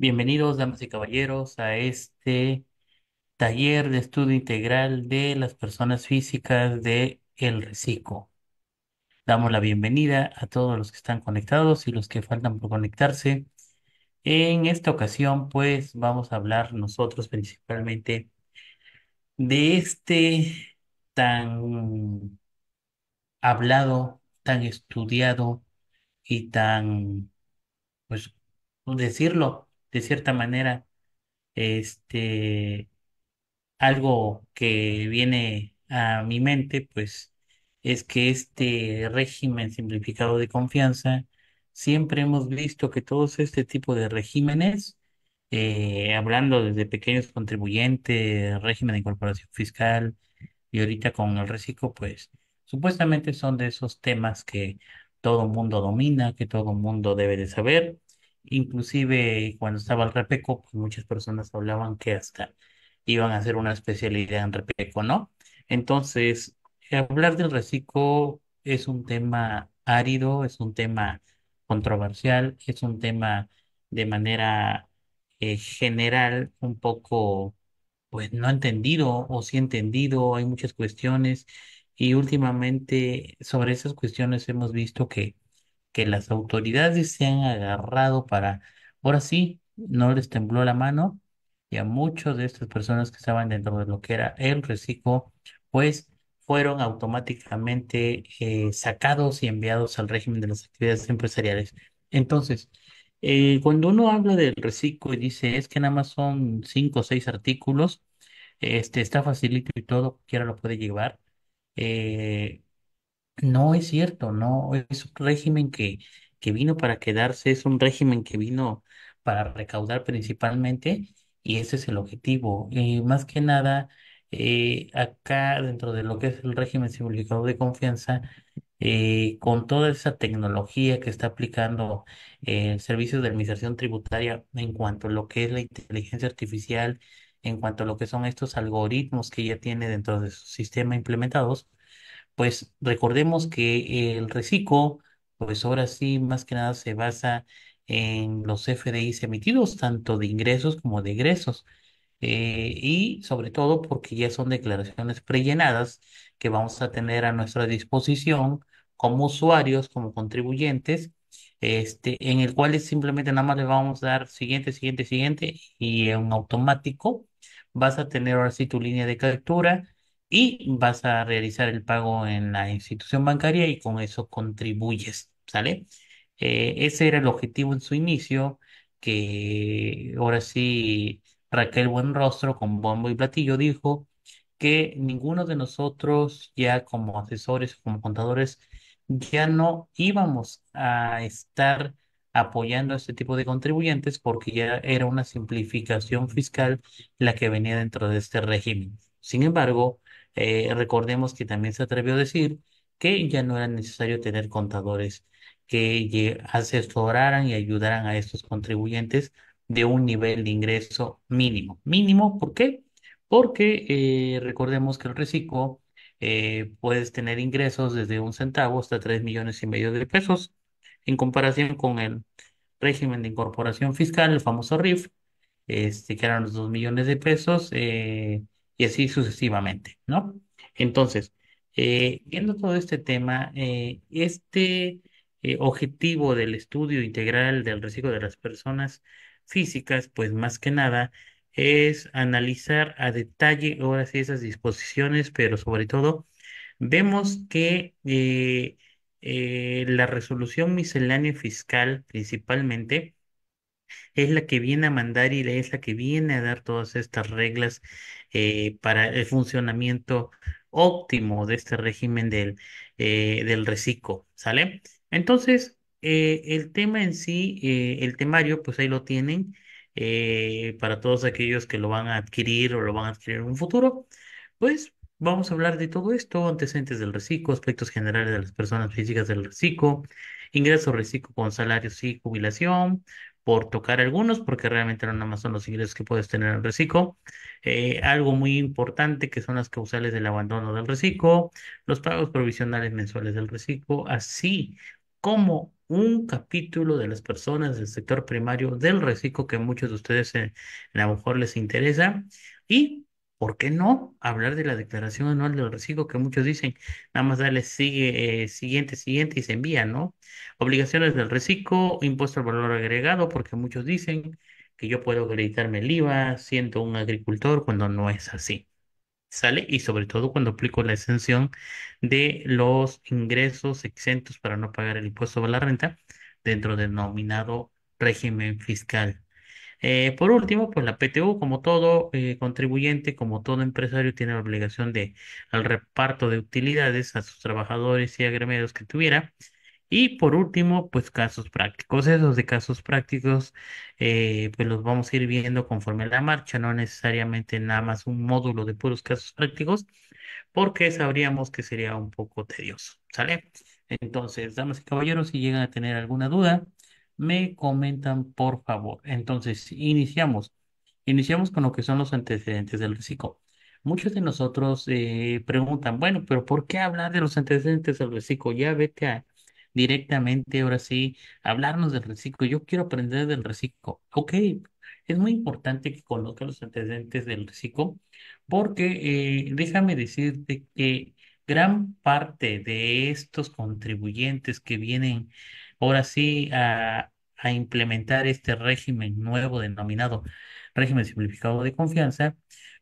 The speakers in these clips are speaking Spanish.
Bienvenidos, damas y caballeros, a este taller de estudio integral de las personas físicas de El Recico. Damos la bienvenida a todos los que están conectados y los que faltan por conectarse. En esta ocasión, pues, vamos a hablar nosotros principalmente de este tan hablado, tan estudiado y tan, pues, decirlo, de cierta manera, este, algo que viene a mi mente, pues, es que este régimen simplificado de confianza, siempre hemos visto que todos este tipo de regímenes, eh, hablando desde pequeños contribuyentes, régimen de incorporación fiscal, y ahorita con el reciclo, pues, supuestamente son de esos temas que todo mundo domina, que todo mundo debe de saber, Inclusive cuando estaba el repeco, pues, muchas personas hablaban que hasta iban a hacer una especialidad en repeco, ¿no? Entonces, hablar del reciclo es un tema árido, es un tema controversial, es un tema de manera eh, general un poco, pues no entendido o sí entendido, hay muchas cuestiones y últimamente sobre esas cuestiones hemos visto que que las autoridades se han agarrado para, ahora sí, no les tembló la mano y a muchos de estas personas que estaban dentro de lo que era el reciclo, pues fueron automáticamente eh, sacados y enviados al régimen de las actividades empresariales. Entonces, eh, cuando uno habla del reciclo y dice, es que nada más son cinco o seis artículos, este, está facilito y todo, cualquiera lo puede llevar. Eh, no es cierto, no, es un régimen que, que vino para quedarse, es un régimen que vino para recaudar principalmente y ese es el objetivo. Y más que nada, eh, acá dentro de lo que es el régimen simplificado de confianza, eh, con toda esa tecnología que está aplicando el servicio de administración tributaria en cuanto a lo que es la inteligencia artificial, en cuanto a lo que son estos algoritmos que ya tiene dentro de su sistema implementados, pues recordemos que el reciclo, pues ahora sí, más que nada se basa en los FDIs emitidos, tanto de ingresos como de egresos. Eh, y sobre todo porque ya son declaraciones prellenadas que vamos a tener a nuestra disposición como usuarios, como contribuyentes, este, en el cual simplemente nada más le vamos a dar siguiente, siguiente, siguiente y en automático vas a tener ahora sí tu línea de captura y vas a realizar el pago en la institución bancaria y con eso contribuyes, ¿sale? Eh, ese era el objetivo en su inicio, que ahora sí Raquel Buenrostro con bombo y platillo dijo que ninguno de nosotros ya como asesores, como contadores, ya no íbamos a estar apoyando a este tipo de contribuyentes porque ya era una simplificación fiscal la que venía dentro de este régimen. Sin embargo, eh, recordemos que también se atrevió a decir que ya no era necesario tener contadores que asesoraran y ayudaran a estos contribuyentes de un nivel de ingreso mínimo. Mínimo, ¿por qué? Porque eh, recordemos que el reciclo eh, puedes tener ingresos desde un centavo hasta tres millones y medio de pesos en comparación con el régimen de incorporación fiscal, el famoso RIF, este, que eran los dos millones de pesos, eh, y así sucesivamente, ¿no? Entonces, eh, viendo todo este tema, eh, este eh, objetivo del estudio integral del reciclo de las personas físicas, pues más que nada, es analizar a detalle ahora sí esas disposiciones, pero sobre todo vemos que la resolución miscelánea fiscal principalmente es la que viene a mandar y es la que viene a dar todas estas reglas eh, para el funcionamiento óptimo de este régimen del, eh, del reciclo, ¿sale? Entonces, eh, el tema en sí, el temario, pues ahí lo tienen para todos aquellos que lo van a adquirir o lo van a adquirir en un futuro, pues vamos a hablar de todo esto, antecedentes del reciclo, aspectos generales de las personas físicas del reciclo, ingreso reciclo con salarios y jubilación, por tocar algunos, porque realmente no nada más son los ingresos que puedes tener en el reciclo. Eh, algo muy importante que son las causales del abandono del reciclo, los pagos provisionales mensuales del reciclo, así como un capítulo de las personas del sector primario del reciclo que muchos de ustedes eh, a lo mejor les interesa y ¿Por qué no hablar de la declaración anual del reciclo que muchos dicen, nada más dale sigue, eh, siguiente, siguiente y se envía, ¿no? Obligaciones del reciclo, impuesto al valor agregado, porque muchos dicen que yo puedo acreditarme el IVA siendo un agricultor cuando no es así. ¿Sale? Y sobre todo cuando aplico la exención de los ingresos exentos para no pagar el impuesto a la renta dentro del denominado régimen fiscal eh, por último, pues la PTU, como todo eh, contribuyente, como todo empresario, tiene la obligación de al reparto de utilidades a sus trabajadores y agremiados que tuviera. Y por último, pues casos prácticos. Esos de casos prácticos, eh, pues los vamos a ir viendo conforme la marcha, no necesariamente nada más un módulo de puros casos prácticos, porque sabríamos que sería un poco tedioso, ¿sale? Entonces, damas y caballeros, si llegan a tener alguna duda, me comentan, por favor. Entonces, iniciamos. Iniciamos con lo que son los antecedentes del reciclo. Muchos de nosotros eh, preguntan, bueno, pero ¿por qué hablar de los antecedentes del reciclo? Ya vete a, directamente, ahora sí, hablarnos del reciclo. Yo quiero aprender del reciclo. Ok, es muy importante que conozca los antecedentes del reciclo porque eh, déjame decirte que gran parte de estos contribuyentes que vienen ahora sí a, implementar este régimen nuevo denominado régimen simplificado de confianza,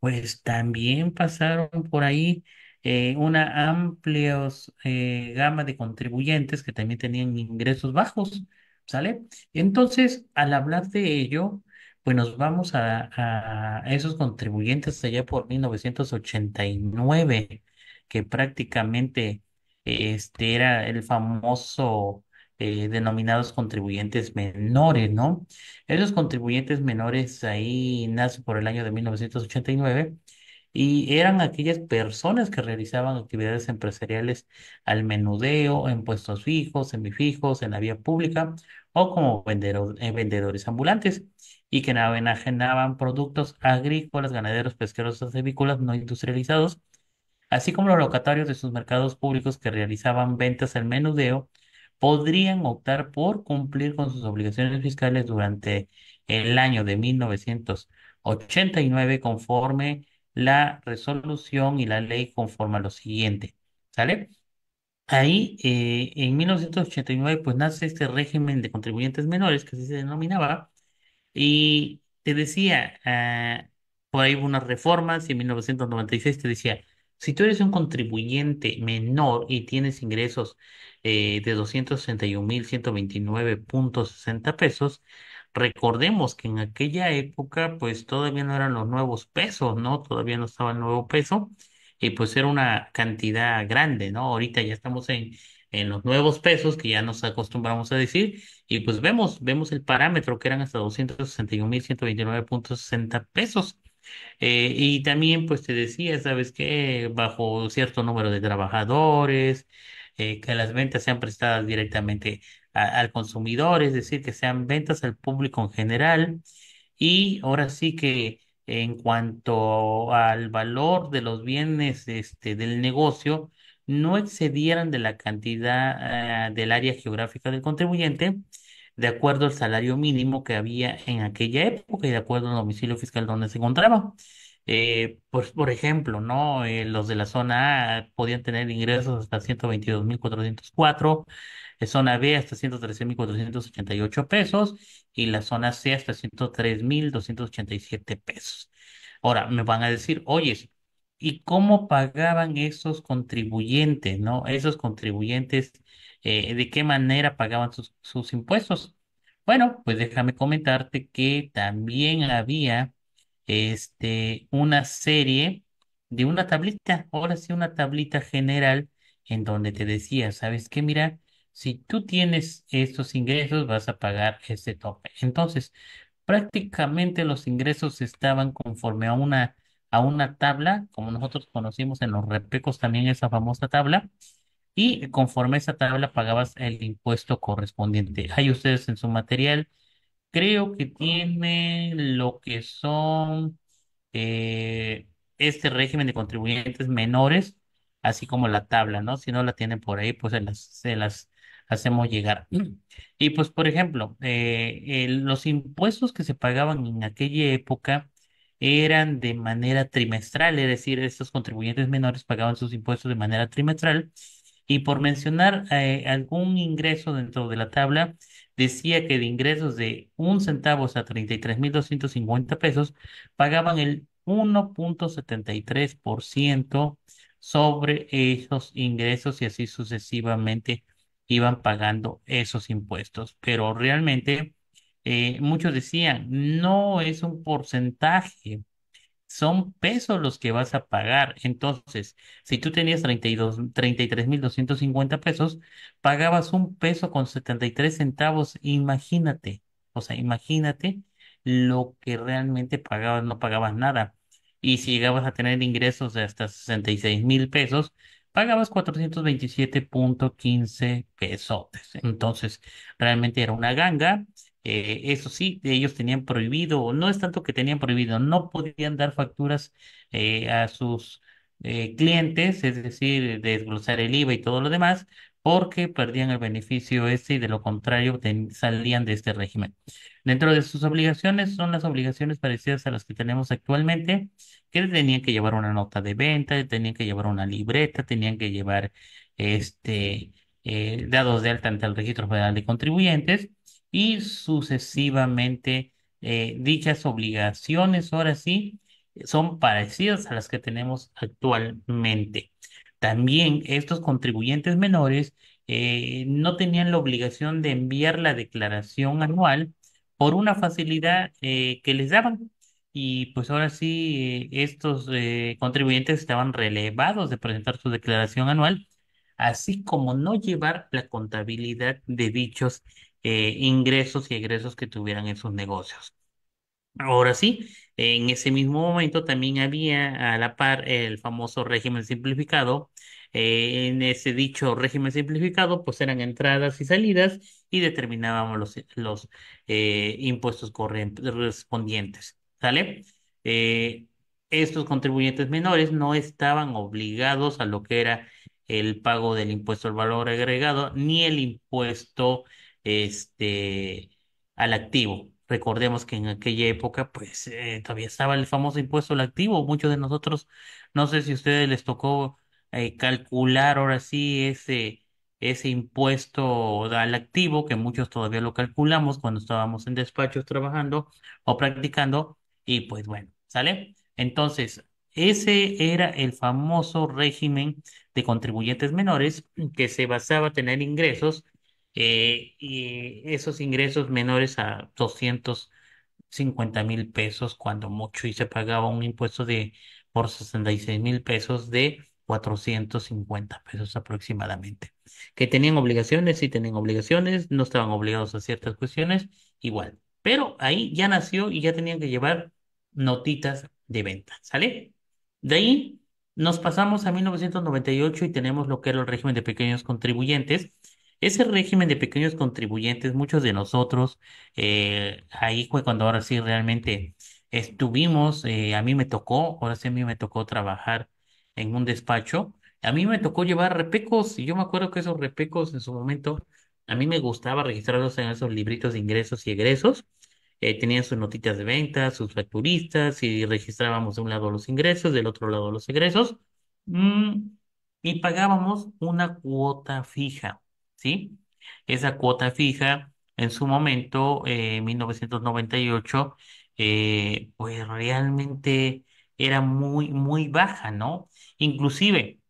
pues también pasaron por ahí eh, una amplia eh, gama de contribuyentes que también tenían ingresos bajos, ¿sale? Entonces, al hablar de ello, pues nos vamos a, esos contribuyentes allá por 1989, que prácticamente este era el famoso eh, denominados contribuyentes menores, ¿no? Esos contribuyentes menores ahí nacen por el año de 1989 y eran aquellas personas que realizaban actividades empresariales al menudeo, en puestos fijos, semifijos, en la vía pública o como eh, vendedores ambulantes y que enajenaban productos agrícolas, ganaderos, pesqueros, avícolas no industrializados, así como los locatarios de sus mercados públicos que realizaban ventas al menudeo podrían optar por cumplir con sus obligaciones fiscales durante el año de 1989 conforme la resolución y la ley conforme a lo siguiente. ¿Sale? Ahí, eh, en 1989, pues nace este régimen de contribuyentes menores, que así se denominaba, y te decía, ah, por ahí hubo unas reformas, y en 1996 te decía, si tú eres un contribuyente menor y tienes ingresos eh, de 261.129.60 pesos. Recordemos que en aquella época, pues todavía no eran los nuevos pesos, ¿no? Todavía no estaba el nuevo peso y pues era una cantidad grande, ¿no? Ahorita ya estamos en, en los nuevos pesos que ya nos acostumbramos a decir y pues vemos, vemos el parámetro que eran hasta 261.129.60 pesos. Eh, y también pues te decía, ¿sabes qué? Bajo cierto número de trabajadores, eh, que las ventas sean prestadas directamente al consumidor, es decir, que sean ventas al público en general. Y ahora sí que en cuanto al valor de los bienes este, del negocio, no excedieran de la cantidad ah, del área geográfica del contribuyente, de acuerdo al salario mínimo que había en aquella época y de acuerdo al domicilio fiscal donde se encontraba. Eh, pues por, ejemplo, ¿no? Eh, los de la zona A podían tener ingresos hasta 122.404, eh, zona B hasta 113.488 pesos y la zona C hasta 103.287 pesos. Ahora, me van a decir, oye, ¿y cómo pagaban esos contribuyentes, ¿no? Esos contribuyentes, ¿de qué manera pagaban sus impuestos? Bueno, pues déjame comentarte que también había este, una serie de una tablita, ahora sí una tablita general en donde te decía, ¿sabes qué? Mira, si tú tienes estos ingresos vas a pagar ese tope. Entonces, prácticamente los ingresos estaban conforme a una, a una tabla, como nosotros conocimos en los repecos también esa famosa tabla, y conforme a esa tabla pagabas el impuesto correspondiente. Hay ustedes en su material Creo que tiene lo que son eh, este régimen de contribuyentes menores, así como la tabla, ¿no? Si no la tienen por ahí, pues se las, se las hacemos llegar. Y pues, por ejemplo, eh, los impuestos que se pagaban en aquella época eran de manera trimestral, es decir, estos contribuyentes menores pagaban sus impuestos de manera trimestral. Y por mencionar eh, algún ingreso dentro de la tabla, decía que de ingresos de un centavo a 33.250 pesos pagaban el 1.73% sobre esos ingresos y así sucesivamente iban pagando esos impuestos. Pero realmente eh, muchos decían, no es un porcentaje, son pesos los que vas a pagar. Entonces, si tú tenías 32, 33.250 pesos, pagabas un peso con 73 centavos. Imagínate, o sea, imagínate lo que realmente pagabas, no pagabas nada. Y si llegabas a tener ingresos de hasta 66 mil pesos, pagabas 427.15 pesos. Entonces, realmente era una ganga eh, eso sí, ellos tenían prohibido, no es tanto que tenían prohibido, no podían dar facturas eh, a sus eh, clientes, es decir, desglosar el IVA y todo lo demás, porque perdían el beneficio ese y de lo contrario salían de este régimen. Dentro de sus obligaciones son las obligaciones parecidas a las que tenemos actualmente, que tenían que llevar una nota de venta, tenían que llevar una libreta, tenían que llevar este, eh, dados de alta ante el Registro Federal de Contribuyentes y sucesivamente eh, dichas obligaciones ahora sí son parecidas a las que tenemos actualmente. También estos contribuyentes menores eh, no tenían la obligación de enviar la declaración anual por una facilidad eh, que les daban. Y pues ahora sí, estos contribuyentes estaban relevados de presentar su declaración anual, así como no llevar la contabilidad de dichos eh, ingresos y egresos que tuvieran en sus negocios. Ahora sí, en ese mismo momento también había a la par el famoso régimen simplificado. Eh, en ese dicho régimen simplificado, pues eran entradas y salidas y determinábamos los, los eh, impuestos correspondientes. ¿Sale? estos contribuyentes menores no estaban obligados a lo que era el pago del impuesto al valor agregado ni el impuesto este, al activo. Recordemos que en aquella época, pues, eh, todavía estaba el famoso impuesto al activo. Muchos de nosotros, no sé si a ustedes les tocó eh, calcular ahora sí ese, ese impuesto al activo, que muchos todavía lo calculamos cuando estábamos en despachos trabajando o practicando, y pues bueno, ¿sale? Entonces, ese era el famoso régimen de contribuyentes menores que se basaba en tener ingresos eh, y esos ingresos menores a 250 mil pesos, cuando mucho, y se pagaba un impuesto de por 66 mil pesos de 450 pesos aproximadamente. Que tenían obligaciones, sí tenían obligaciones, no estaban obligados a ciertas cuestiones, igual. Pero ahí ya nació y ya tenían que llevar notitas de venta, ¿sale? De ahí nos pasamos a 1998 y tenemos lo que era el régimen de pequeños contribuyentes, ese régimen de pequeños contribuyentes, muchos de nosotros, eh, ahí fue cuando ahora sí realmente estuvimos, eh, a mí me tocó, ahora sí a mí me tocó trabajar en un despacho. A mí me tocó llevar repecos y yo me acuerdo que esos repecos en su momento, a mí me gustaba registrarlos en esos libritos de ingresos y egresos. Eh, tenían sus notitas de ventas, sus facturistas y registrábamos de un lado los ingresos, del otro lado los egresos mm, y pagábamos una cuota fija. ¿sí? Esa cuota fija en su momento, eh, en 1998, eh, pues realmente era muy, muy baja, ¿no? Inclusive,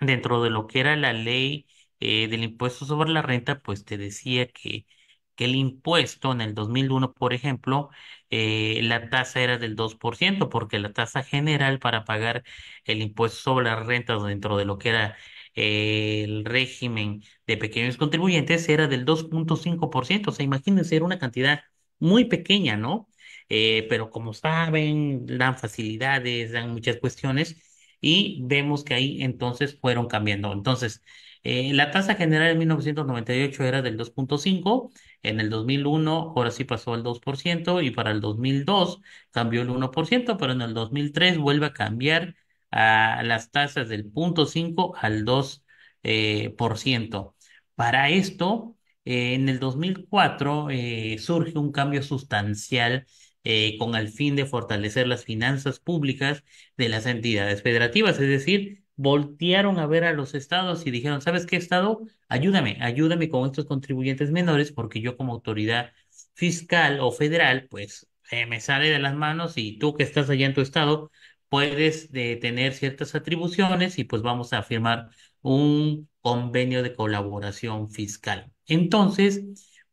dentro de lo que era la ley eh, del impuesto sobre la renta, pues te decía que, que el impuesto en el 2001, por ejemplo, la tasa era del 2%, porque la tasa general para pagar el impuesto sobre la renta dentro de lo que era el régimen de pequeños contribuyentes era del 2.5%. O sea, imagínense, era una cantidad muy pequeña, ¿no? Eh, pero como saben, dan facilidades, dan muchas cuestiones y vemos que ahí entonces fueron cambiando. Entonces, eh, la tasa general en 1998 era del 2.5, en el 2001 ahora sí pasó al 2% y para el 2002 cambió el 1%, pero en el 2003 vuelve a cambiar a las tasas del 0.5 al 2%. Eh, por ciento. Para esto, eh, en el 2004 eh, surge un cambio sustancial con el fin de fortalecer las finanzas públicas de las entidades federativas, es decir, voltearon a ver a los estados y dijeron, ¿sabes qué estado? Ayúdame, ayúdame con estos contribuyentes menores porque yo como autoridad fiscal o federal, pues me sale de las manos y tú que estás allá en tu estado, puedes tener ciertas atribuciones y pues vamos a firmar un convenio de colaboración fiscal. Entonces,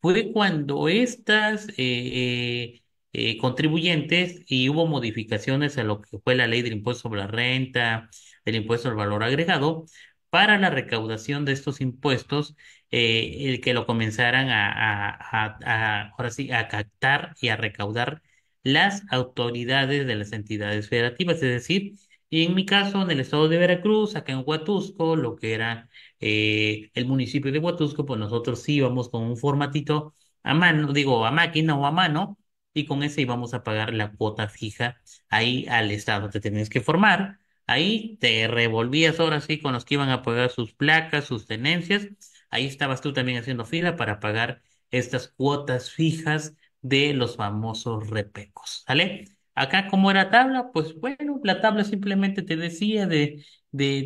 fue cuando estas eh, eh, eh, contribuyentes y hubo modificaciones a lo que fue la ley del impuesto sobre la renta, del impuesto al valor agregado, para la recaudación de estos impuestos, el que lo comenzaran a, ahora sí, a captar y a recaudar las autoridades de las entidades federativas, es decir, y en mi caso, en el estado de Veracruz, acá en Huatusco, lo que era eh, el municipio de Huatusco, pues nosotros sí íbamos con un formatito a mano, digo, a máquina o a mano, y con ese íbamos a pagar la cuota fija ahí al estado. Te tenías que formar, ahí te revolvías ahora sí con los que iban a pagar sus placas, sus tenencias. Ahí estabas tú también haciendo fila para pagar estas cuotas fijas de los famosos repecos, ¿sale? Acá, como era tabla? Pues bueno, la tabla simplemente te decía de,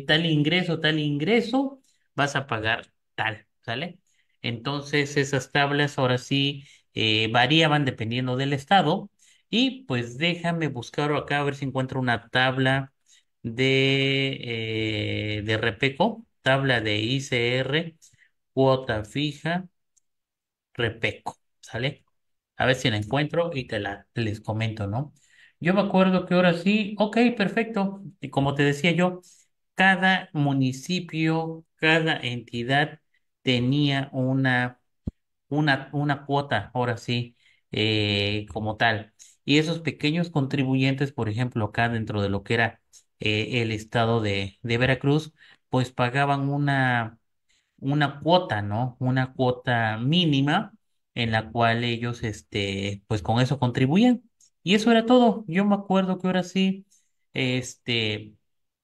tal ingreso, tal ingreso, vas a pagar tal, ¿sale? Entonces, esas tablas ahora sí eh, variaban dependiendo del estado. Y pues déjame buscar acá a ver si encuentro una tabla de, eh, de repeco, tabla de ICR, cuota fija, repeco, ¿sale? a ver si la encuentro y te la les comento, ¿no? Yo me acuerdo que ahora sí, ok, perfecto. Y como te decía yo, cada municipio, cada entidad tenía una, una, una cuota, ahora sí, eh, como tal. Y esos pequeños contribuyentes, por ejemplo, acá dentro de lo que era eh, el estado de, Veracruz, pues pagaban una, una cuota, ¿no? Una cuota mínima en la cual ellos, este, pues con eso contribuían. Y eso era todo. Yo me acuerdo que ahora sí, este,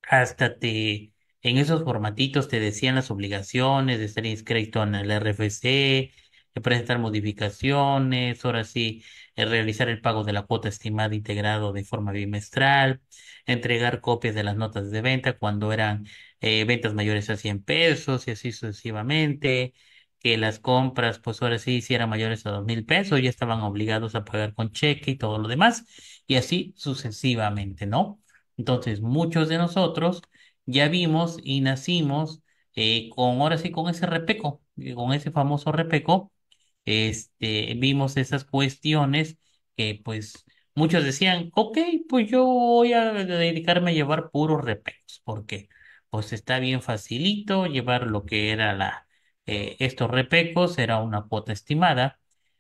hasta te, en esos formatitos te decían las obligaciones de estar inscrito en el RFC, de presentar modificaciones, ahora sí, realizar el pago de la cuota estimada integrado de forma bimestral, entregar copias de las notas de venta cuando eran eh, ventas mayores a 100 pesos y así sucesivamente que las compras, pues ahora sí, si eran mayores a dos mil pesos, ya estaban obligados a pagar con cheque y todo lo demás, y así sucesivamente, ¿no? Entonces, muchos de nosotros ya vimos y nacimos eh, con, ahora sí, con ese repeco, eh, con ese famoso repeco, este, vimos esas cuestiones que, pues, muchos decían, ok, pues yo voy a dedicarme a llevar puros repecos, porque, pues, está bien facilito llevar lo que era la eh, estos repecos, era una cuota estimada,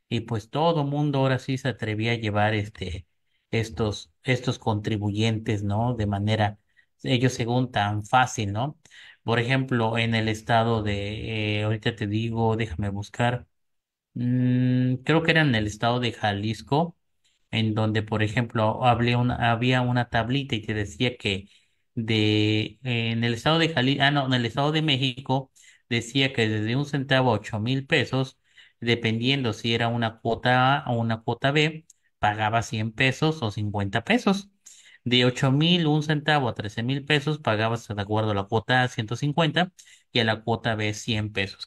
y pues todo mundo ahora sí se atrevía a llevar este, estos, estos contribuyentes, ¿no? De manera, ellos según tan fácil, ¿no? Por ejemplo, en el estado de, eh, ahorita te digo, déjame buscar, mm, creo que era en el estado de Jalisco, en donde, por ejemplo, hablé había una tablita y te decía que de, en el estado de Jalisco, ah, no, en el estado de México, decía que desde un centavo a ocho mil pesos, dependiendo si era una cuota A o una cuota B, pagaba 100 pesos o 50 pesos. De ocho mil, un centavo a trece mil pesos, pagabas de acuerdo a la cuota A 150 y a la cuota B 100 pesos.